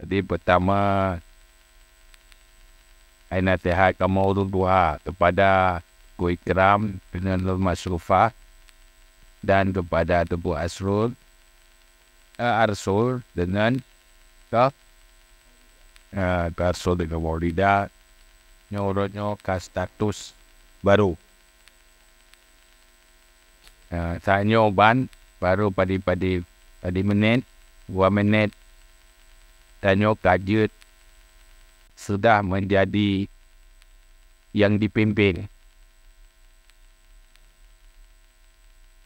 Jadi pertama saya nasihat kamu urut dua kepada Tuku Ikram dengan Nur Masrufah dan kepada Tuku Asrul uh, Arsul dengan ke uh, Arsul dengan Walida nyorotnya ke status baru. Uh, saya nyoban baru pada pada pada menit dua menit Daniel Kajut sudah menjadi yang dipimpin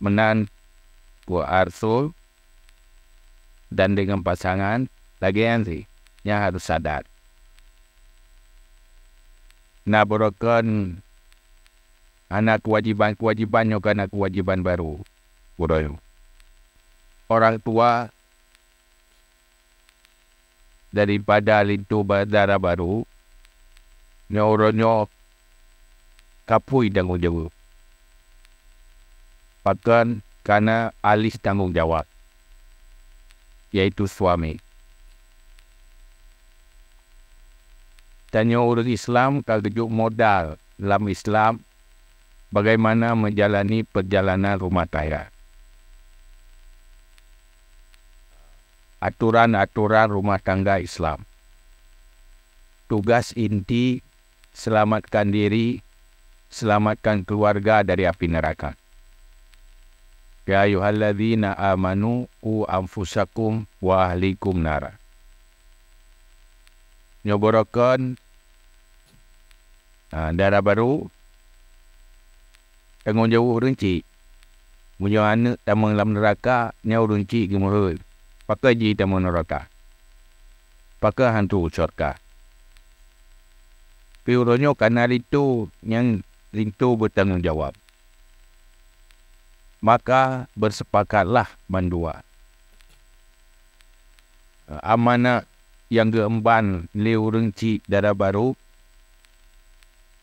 menan Bu Arsul dan dengan pasangan lagi sih yang harus sadar. berikan anak kewajiban kewajiban yang anak kewajiban baru. Budaya. Orang tua daripada lintu darah baru neuronnya kapui tanggungjawab bahkan karena alis tanggungjawab iaitu suami tanya orang Islam kalau tujuh modal dalam Islam bagaimana menjalani perjalanan rumah tangga aturan-aturan rumah tangga Islam. Tugas inti, selamatkan diri, selamatkan keluarga dari api neraka. Ya ayuhalladzina amanu u anfusakum wa ahlikum nara. Nyoborokan uh, darah baru. Tengok jauh rinci. Punya anak tamang dalam neraka, nyawa rinci kemurut. Pakai di temu neraka. Pakai hantu syurga. Piuronyo karena itu yang rintu bertanggungjawab. Maka bersepakatlah mandua. Amanah yang keemban liu renci darah baru.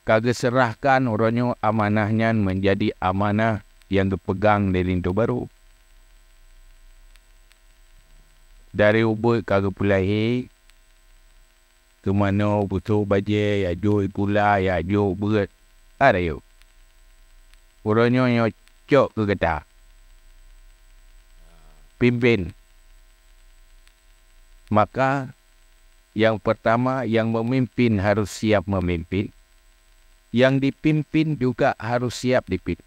Kaga serahkan orangnya amanahnya menjadi amanah yang dipegang di lintu baru. dari ubat kau pulai he ke mana butuh bajet ya joi pula ya jo berat ada yo orang yo yo cok ke kata pimpin maka yang pertama yang memimpin harus siap memimpin yang dipimpin juga harus siap dipimpin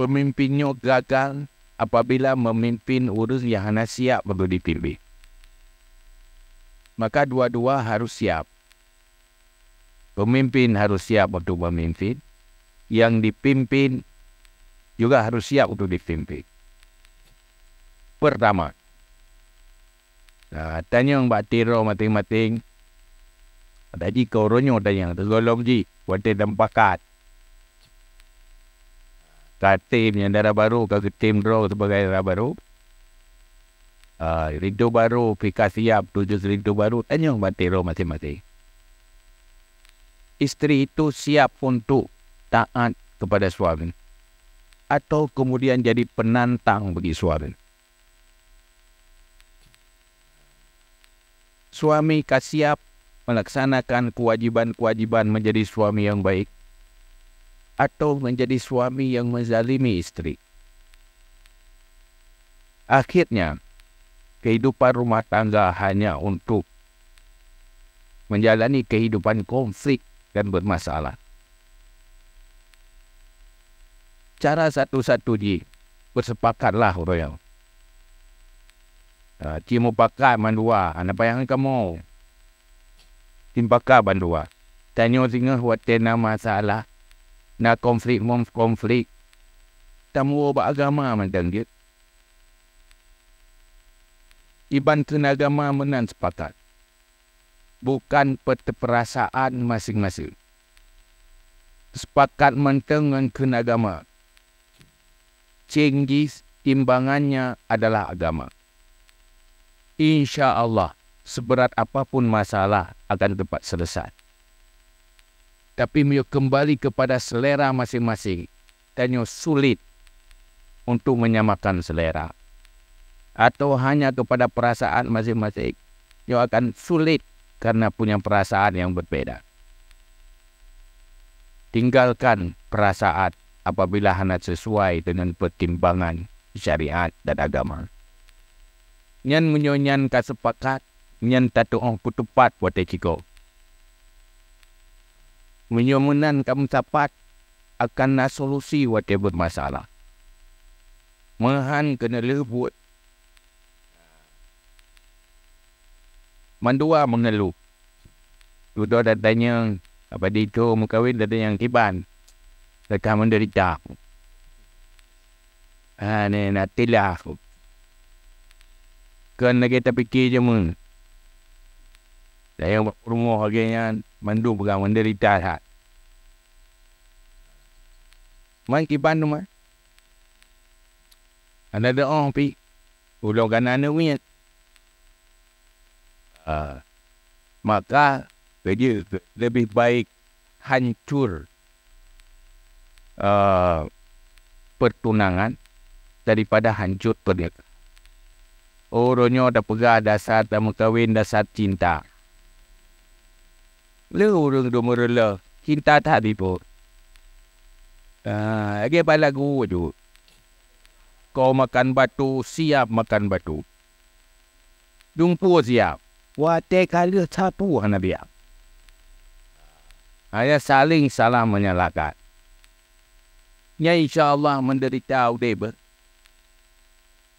pemimpinnya gagal apabila memimpin urus yang anda siap untuk dipimpin. Maka dua-dua harus siap. Pemimpin harus siap untuk memimpin. Yang dipimpin juga harus siap untuk dipimpin. Pertama, nah, tanya yang Pak Tiro mati-mati. Tadi kau ronyo tanya, tergolong ji, buatnya tempakat start team yang darah baru kau team draw sebagai darah baru uh, ah, rindu baru fikah siap tujuh rindu baru tanya batik roh masing-masing isteri itu siap untuk taat kepada suami atau kemudian jadi penantang bagi suami suami kasiap melaksanakan kewajiban-kewajiban menjadi suami yang baik atau menjadi suami yang menzalimi istri. Akhirnya, kehidupan rumah tangga hanya untuk menjalani kehidupan konflik dan bermasalah. Cara satu satu di bersepakatlah Royal. Uh, ah, Cimu pakai mandua, anda ah, bayangkan kamu. Timpakai mandua. Tanya singa buat tena masalah nak konflik mem konflik tamu ba agama mandang dia iban tenaga agama menan sepakat bukan pete perasaan masing-masing sepakat menteng dengan kena agama cenggis timbangannya adalah agama Insya Allah seberat apapun masalah akan tepat selesai tapi mereka kembali kepada selera masing-masing. Dan yang sulit untuk menyamakan selera. Atau hanya kepada perasaan masing-masing. Yang akan sulit karena punya perasaan yang berbeda. Tinggalkan perasaan apabila hanya sesuai dengan pertimbangan syariat dan agama. Nyan menyonyan sepakat, nyan tak ong putupat buat cikgu menyemunan kamu dapat akan na solusi whatever masalah. Mahan kena lebut. Mandua mengeluh. Dua dah tanya apa dia itu mengkawin dah tanya kiban. Dekat menderita. Ha ni nak tilah. Kena kita fikir je mengeluh. Saya berumur orang yang mandu pegang menderita hat. Main kipan tu mai. Anda ada orang pi. Ulu kanan ni punya. Uh, maka jadi lebih baik hancur uh, pertunangan daripada hancur pernikahan. Oh, Ronyo dah pegang dasar dah kahwin dasar cinta. Lalu orang duduk merela. Kita tak habis pun. Ah, lagi apa lagu tu? Kau makan batu, siap makan batu. Dungpu siap. Wate kala sapu kena biar. Hanya saling salah menyalahkan. Ya, insya Allah menderita udah ber.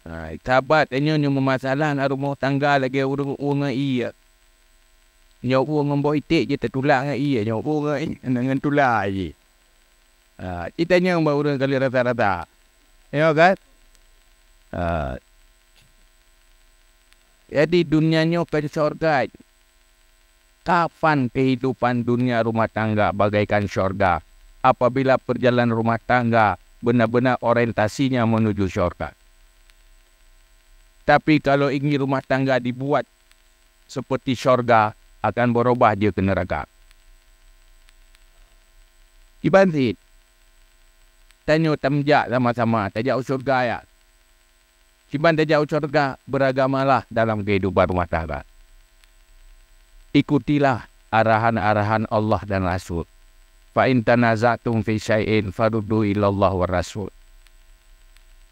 Ha, tabat ini masalah memasalahan rumah tangga lagi urung una iya nyawa dengan buah itik je tertulak dengan iya nyawa eh, dengan dengan tulak je uh, ha, tanya orang orang kali rata-rata ya kan uh, jadi dunianya pada surga, kapan kehidupan dunia rumah tangga bagaikan surga? apabila perjalanan rumah tangga benar-benar orientasinya menuju surga. tapi kalau ingin rumah tangga dibuat seperti syurga, akan berubah dia ke neraka. Iban Zid. Tanya tamjak sama-sama. Tajak usurga ya. Iban tajak usurga beragamalah dalam kehidupan rumah tangga. Ikutilah arahan-arahan Allah dan Rasul. Fa in tanaza'tum fi syai'in faruddu ila Allah war Rasul.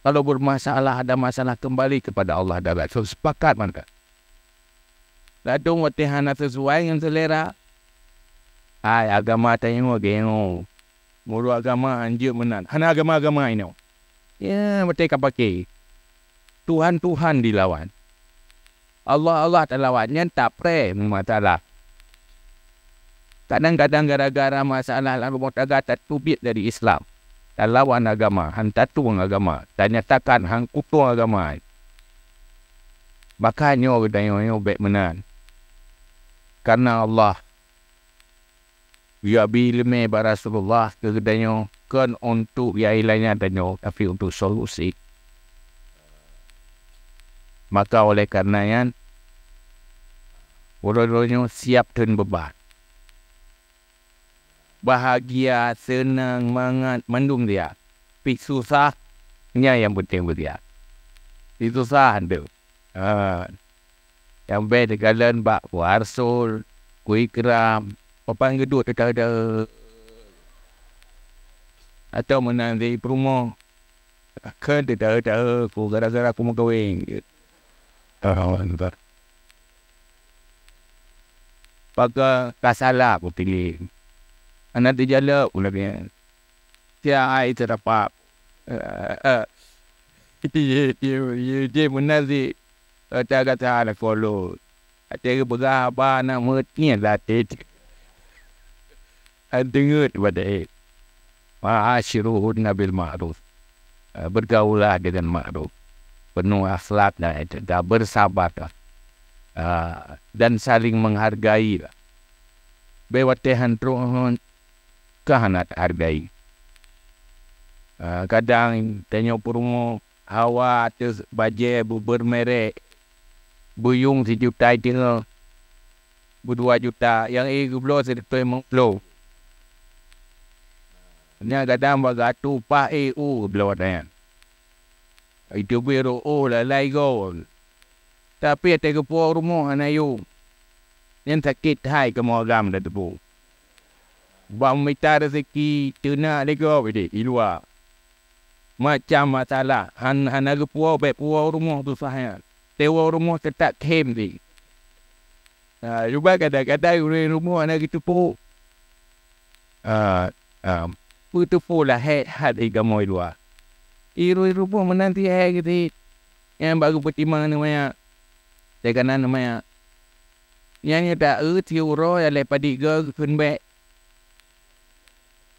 Kalau bermasalah ada masalah kembali kepada Allah dan Rasul. Sepakat mantap. Lado mo tehana sesuai yang selera. Ay, agama tayo mo, geno. Muro agama anjir menan. Hana agama-agama ini. Ya, betul kapa Tuhan-Tuhan dilawan. Allah-Allah tak lawannya, tak pre, memang Kadang-kadang gara-gara masalah lalu mutaga tak tubit dari Islam. Tak lawan agama, hang tatuang agama. Tak nyatakan, hang kutuang agama. Bakanya, kita yang baik menang kerana Allah ya bilme barasullah ke dayo kan untuk ya ilainya dayo tapi untuk solusi maka oleh karena yang orang-orangnya siap dan bebas, bahagia senang mangat mendung dia tapi susahnya yang penting dia itu sah tu yang best dekalan bak warsol, kuih keram, papan gedut tak ada. Atau menang di promo. Akan tak ada kau gara-gara aku mau kawin. Tak ada. Paka kasalah aku pilih. Anak di jala aku lagi. Tiada air terdapat. Eh, eh, eh. Dia menang di kata kata ah, ada follow, Ada ke berah apa nak mengerti yang latih. Dengar pada eh. Ma'asyiruhun nabil ma'ruf. Ah, Bergaulah dengan ma'ruf. Penuh akhlak dan etika. Bersabar. Ah, dan saling menghargai. Lah. Bewa tehan truhun. Kehanat hargai. kadang tanya perumah. Hawa baje bajai merek. Buyung si juta itu no. Berdua juta. Yang A ke belah saya tutup memang flow. Ini kadang buat gatu pah A U ke belah tayan. Itu biru O lah lai gol. Tapi ada kepua rumah anak you. Yang sakit hai ke moram dah tepu. Buat meminta rezeki tena lego bide iluah. Macam masalah. Han-han agak puau, baik puau rumah tu sahaya sewa rumah tetap camp ni. Ha, cuba kadang-kadang boleh rumah anak kita pun. Ha, ha, itu pun lah head-head di gamoi luar. Iru iru pun menanti hai gitu. Yang baru pertimbang ni banyak. Saya kena ni banyak. Yang ni tak er tiuro yang lepas diga kun bek.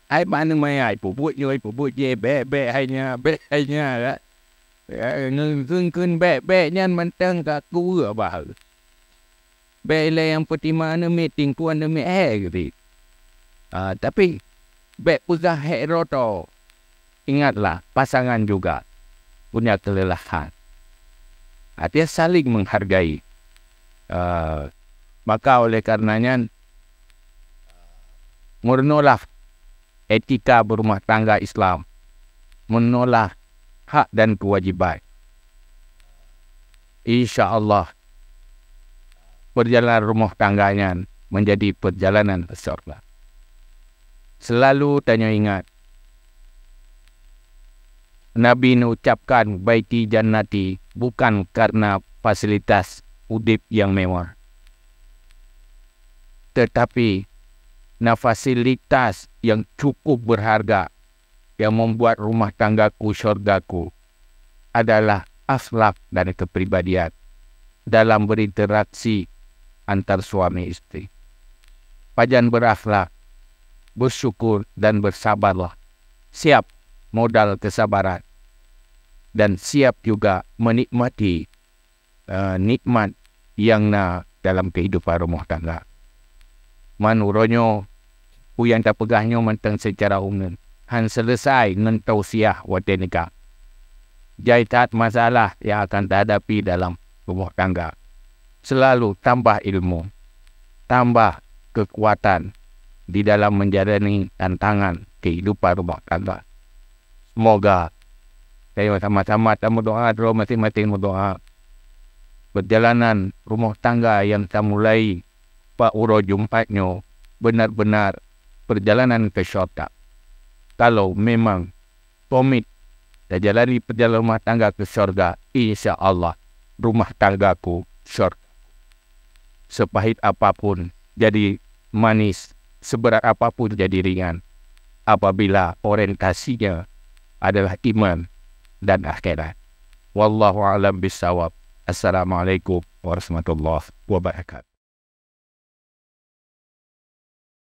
Hai mana mai ai pupuk ni ai pupuk je bek bek hai nya bek hai nya lah. Ya, Ngeng keng keng bek bek nyan mantang kat ku ke apa hal. Bek le lah yang pertima ni meeting tuan ni meh eh gitu. Ah tapi bek pusah hero to. Ingatlah pasangan juga punya kelelahan. Artinya ha, saling menghargai. Ha, maka oleh karenanya menolak etika berumah tangga Islam. Menolak hak dan kewajiban. Allah perjalanan rumah tangganya menjadi perjalanan syurga. Selalu tanya ingat. Nabi mengucapkan baiti jannati bukan karena fasilitas udip yang mewah. Tetapi na fasilitas yang cukup berharga yang membuat rumah tanggaku syurgaku adalah aslak dan kepribadian dalam berinteraksi antar suami istri. Pajan berakhlak, bersyukur dan bersabarlah. Siap modal kesabaran dan siap juga menikmati uh, nikmat yang na dalam kehidupan rumah tangga. Manuronyo, yang tak pegahnya mentang secara umum han selesai dengan tausiah wajib nikah. Jaitat masalah yang akan terhadapi dalam rumah tangga. Selalu tambah ilmu. Tambah kekuatan di dalam menjalani tantangan kehidupan rumah tangga. Semoga saya sama-sama tamu doa terus masing-masing doa. Perjalanan rumah tangga yang kita mulai Pak Uro jumpanya benar-benar perjalanan ke syurga kalau memang komit dan jalani perjalanan rumah tangga ke syurga, insya Allah rumah tanggaku syurga. Sepahit apapun jadi manis, seberat apapun jadi ringan. Apabila orientasinya adalah iman dan akhirat. Wallahu a'lam bishawab. Assalamualaikum warahmatullahi wabarakatuh.